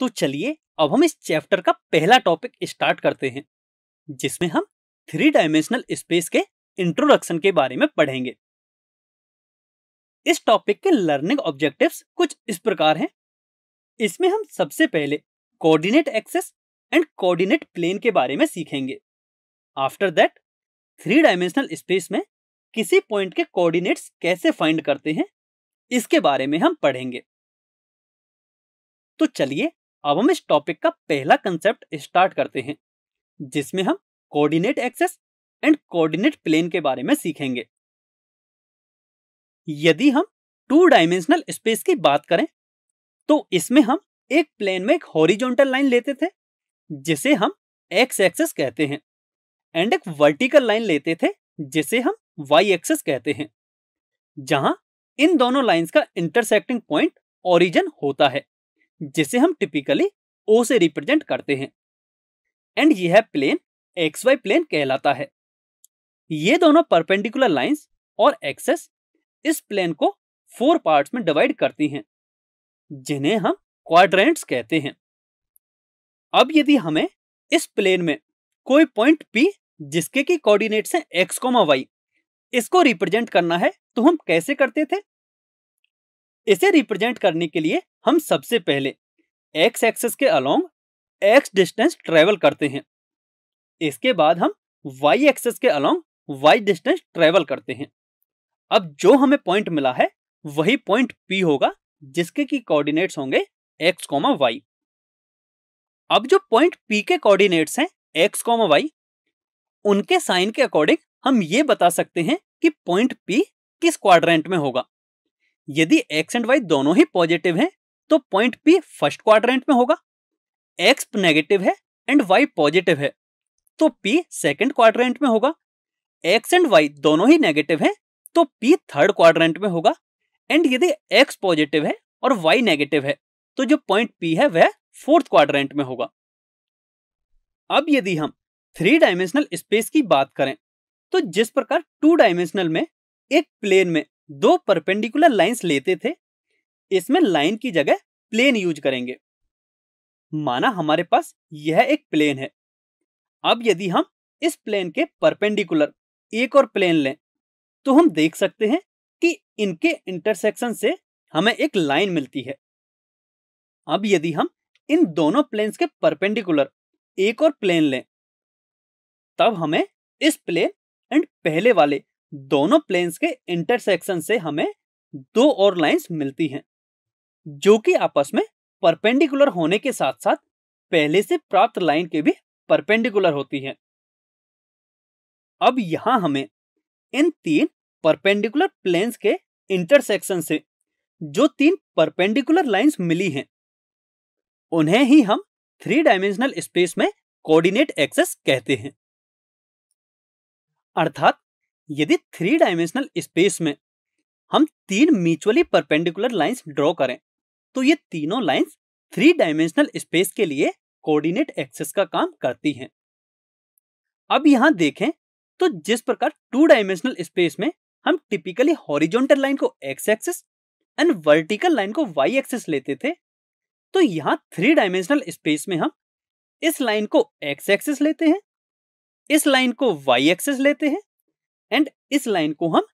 तो चलिए अब हम इस चैप्टर का पहला टॉपिक स्टार्ट करते हैं जिसमें हम थ्री डायमेंशनल स्पेस के इंट्रोडक्शन के बारे में पढ़ेंगे इस टॉपिक के लर्निंग ऑब्जेक्टिव्स कुछ इस प्रकार हैं इसमें हम सबसे पहले coordinate access and coordinate plane के बारे में सीखेंगे after that three dimensional space में किसी पॉइंट के कोऑर्डिनेट्स कैसे फाइंड करते हैं इसके बारे में हम पढ़ेंगे तो चलिए अब हम इस टॉपिक का पहला कंसेप्ट स्टार्ट करते हैं जिसमें हम coordinate access and coordinate plane के बारे में सीखेंगे यदि हम टू डायमेंशनल स्पेस की बात करें तो इसमें हम एक प्लेन में एक हॉरिजॉन्टल लाइन लेते थे जिसे हम एक्स एक्सेस कहते हैं एंड एक वर्टिकल लाइन लेते थे जिसे हम वाई एक्सेस कहते हैं जहां इन दोनों लाइंस का इंटरसेक्टिंग पॉइंट ओरिजिन होता है जिसे हम टिपिकली ओ से रिप्रेजेंट करते हैं एंड यह प्लेन एक्स वाई प्लेन कहलाता है ये दोनों परपेंडिकुलर लाइंस और एक्सेस इस प्लेन को फोर पार्ट्स में डिवाइड करती हैं जिन्हें हम क्वाड्रेंट्स कहते हैं अब यदि हमें इस प्लेन में कोई पॉइंट पी जिसके की कोऑर्डिनेट्स हैं एक्स कोमा वाई इसको रिप्रेजेंट करना है तो हम कैसे करते थे इसे रिप्रेजेंट करने के लिए हम सबसे पहले एक्स एक्सेस के अलोंग एक्स डिस्टेंस ट्रेवल करते हैं इसके बाद हम वाई एक्सेस के अलोंग वाई डिस्टेंस ट्रेवल करते हैं अब जो हमें पॉइंट मिला है वही पॉइंट पी होगा जिसके की कोऑर्डिनेट्स होंगे एक्स कॉमा वाई अब जो पॉइंट पी के कोऑर्डिनेट्स हैं एक्स कॉमा वाई उनके साइन के अकॉर्डिंग हम ये बता सकते हैं कि पॉइंट पी किस क्वाड्रेंट में होगा यदि एक्स एंड वाई दोनों ही पॉजिटिव हैं तो पॉइंट पी फर्स्ट क्वाड्रेंट में होगा एक्स नेगेटिव है एंड वाई पॉजिटिव है तो पी सेकंड क्वाड्रेंट में होगा एक्स एंड वाई दोनों ही नेगेटिव हैं तो पी थर्ड क्वाड्रेंट में होगा एंड यदि एक्स पॉजिटिव है और वाई नेगेटिव है तो जो पॉइंट पी है वह फोर्थ क्वाड्रेंट में होगा अब यदि हम थ्री डायमेंशनल स्पेस की बात करें तो जिस प्रकार टू डायमेंशनल में एक प्लेन में दो परपेंडिकुलर लाइंस लेते थे इसमें लाइन की जगह प्लेन यूज करेंगे माना हमारे पास यह एक प्लेन है अब यदि हम इस प्लेन के परपेंडिकुलर एक और प्लेन लें तो हम देख सकते हैं कि इनके इंटरसेक्शन से हमें एक लाइन मिलती है अब यदि हम इन दोनों प्लेन्स के परपेंडिकुलर एक और प्लेन लें तब हमें इस प्लेन एंड पहले वाले दोनों प्लेन्स के इंटरसेक्शन से हमें दो और लाइंस मिलती हैं जो कि आपस में परपेंडिकुलर होने के साथ साथ पहले से प्राप्त लाइन के भी परपेंडिकुलर होती हैं। अब यहां हमें इन तीन परपेंडिकुलर प्लेन्स के इंटरसेक्शन से जो तीन परपेंडिकुलर लाइंस मिली हैं उन्हें ही हम थ्री डायमेंशनल स्पेस में कोऑर्डिनेट एक्सेस कहते हैं अर्थात यदि थ्री डायमेंशनल स्पेस में हम तीन म्यूचुअली परपेंडिकुलर लाइंस ड्रॉ करें तो ये तीनों लाइंस थ्री डायमेंशनल स्पेस के लिए कोऑर्डिनेट एक्सेस का काम करती हैं अब यहां देखें तो जिस प्रकार टू डायमेंशनल स्पेस में हम टिपिकली हॉरिजॉन्टल लाइन को x access and vertical line को वाई एक्सेस लेते थे तो यहां थ्री डायमेंशनल स्पेस में हम इस लाइन को एक्स एक्सेस लेते हैं इस लाइन को वाई एक्सेस लेते हैं एंड इस लाइन को हम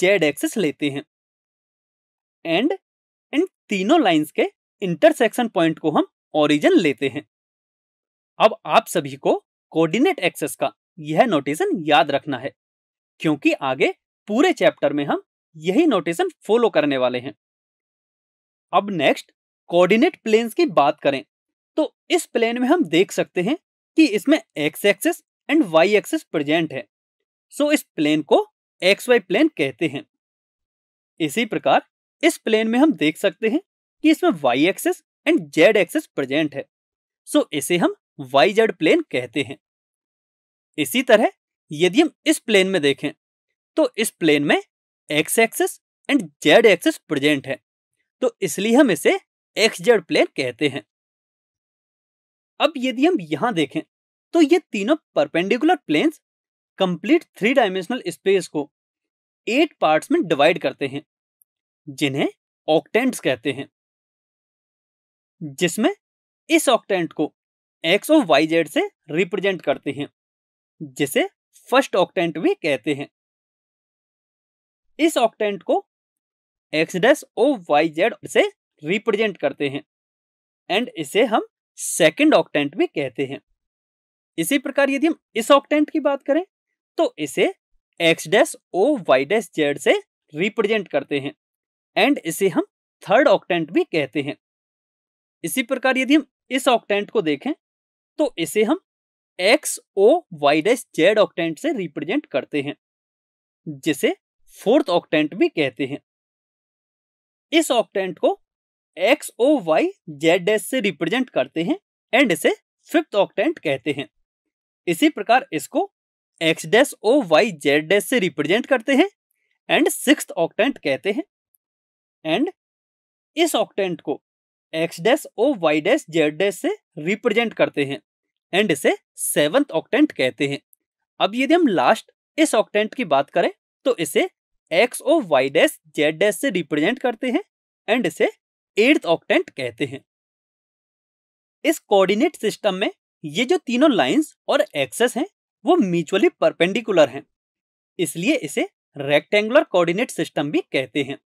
जेड एक्सिस लेते हैं एंड इन तीनों लाइंस के इंटरसेक्शन पॉइंट को हम ओरिजिन लेते हैं अब आप सभी को कोऑर्डिनेट एक्सेस का यह नोटेशन याद रखना है क्योंकि आगे पूरे चैप्टर में हम यही नोटेशन फॉलो करने वाले हैं अब नेक्स्ट कोऑर्डिनेट प्लेन्स की बात करें तो इस प्लेन में हम देख सकते हैं कि इसमें X access and Y axis present है सो इस प्लेन को एक्स वाई प्लेन कहते हैं इसी प्रकार इस प्लेन में हम देख सकते हैं कि इसमें Y axis and Z axis present है सो इसे हम वाई जेड प्लेन कहते हैं इसी तरह यदि हम इस प्लेन में देखें तो इस प्लेन में X access and Z axis present है तो इसलिए हम इसे एक्स जेड प्लेन कहते हैं अब यदि हम यहां देखें तो ये तीनों perpendicular planes complete three dimensional space को एट पार्ट्स में डिवाइड करते हैं जिन्हें ऑक्टेंट्स कहते हैं जिसमें इस ऑक्टेंट को एक्स और वाई जेड से रिप्रेजेंट करते हैं जिसे फर्स्ट ऑक्टेंट भी कहते हैं इस ऑक्टेंट को X dash O Y Z से रिप्रेजेंट करते हैं एंड इसे हम सेकंड ऑक्टेंट भी कहते हैं इसी प्रकार यदि हम इस ऑक्टेंट की बात करें तो इसे X dash O Y dash Z से रिप्रेजेंट करते हैं एंड इसे हम थर्ड ऑक्टेंट भी कहते हैं इसी प्रकार यदि हम इस ऑक्टेंट को देखें तो इसे हम X O Y dash Z octant से रिप्रेजेंट करते हैं जिसे फोर्थ ऑक्टेंट भी कहते हैं इस ऑक्टेंट को X O Y Z dash से रिप्रेजेंट करते हैं एंड इसे फिफ्थ ऑक्टेंट कहते हैं इसी प्रकार इसको X dash O Y Z dash से रिप्रेजेंट करते हैं एंड सिक्स ऑक्टेंट कहते हैं एंड इस ऑक्टेंट को X dash O Y dash Z dash से रिप्रेजेंट करते हैं एंड इसे सेवंथ ऑक्टेंट कहते हैं अब यदि हम लास्ट इस ऑक्टेंट की बात करें तो इसे X O Y dash Z dash से रिप्रेजेंट करते हैं एंड इसे एट्थ ऑक्टेंट कहते हैं इस कोऑर्डिनेट सिस्टम में ये जो तीनों लाइंस और एक्सेस हैं वो म्यूचुअली परपेंडिकुलर हैं इसलिए इसे रेक्टेंगुलर कोऑर्डिनेट सिस्टम भी कहते हैं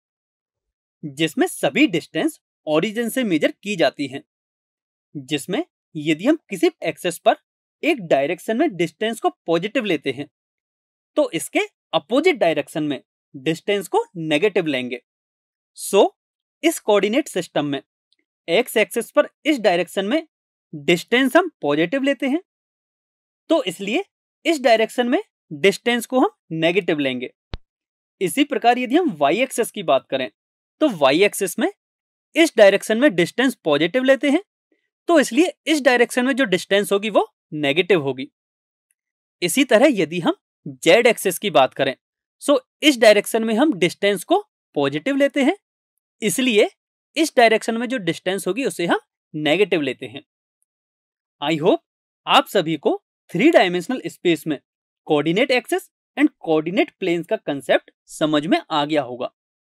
जिसमें सभी डिस्टेंस ओरिजिन से मेजर की जाती हैं जिसमें यदि हम किसी एक्सेस पर एक डायरेक्शन में डिस्टेंस को पॉजिटिव लेते हैं तो इसके अपोजिट डायरेक्शन में डिस्टेंस को नेगेटिव लेंगे सो so, इस कोऑर्डिनेट सिस्टम में एक्स एक्सेस पर इस डायरेक्शन में डिस्टेंस हम पॉजिटिव लेते हैं तो इसलिए इस डायरेक्शन में डिस्टेंस को हम नेगेटिव लेंगे इसी प्रकार यदि हम वाई एक्सेस की बात करें तो वाई एक्सेस में इस डायरेक्शन में डिस्टेंस पॉजिटिव लेते हैं तो इसलिए इस डायरेक्शन में जो डिस्टेंस होगी वो नेगेटिव होगी इसी तरह यदि हम जेड एक्सेस की बात करें सो इस डायरेक्शन में हम डिस्टेंस को पॉजिटिव लेते हैं इसलिए इस डायरेक्शन में जो डिस्टेंस होगी उसे हम नेगेटिव लेते हैं आई होप आप सभी को थ्री डायमेंशनल स्पेस में coordinate access and coordinate planes का कंसेप्ट समझ में आ गया होगा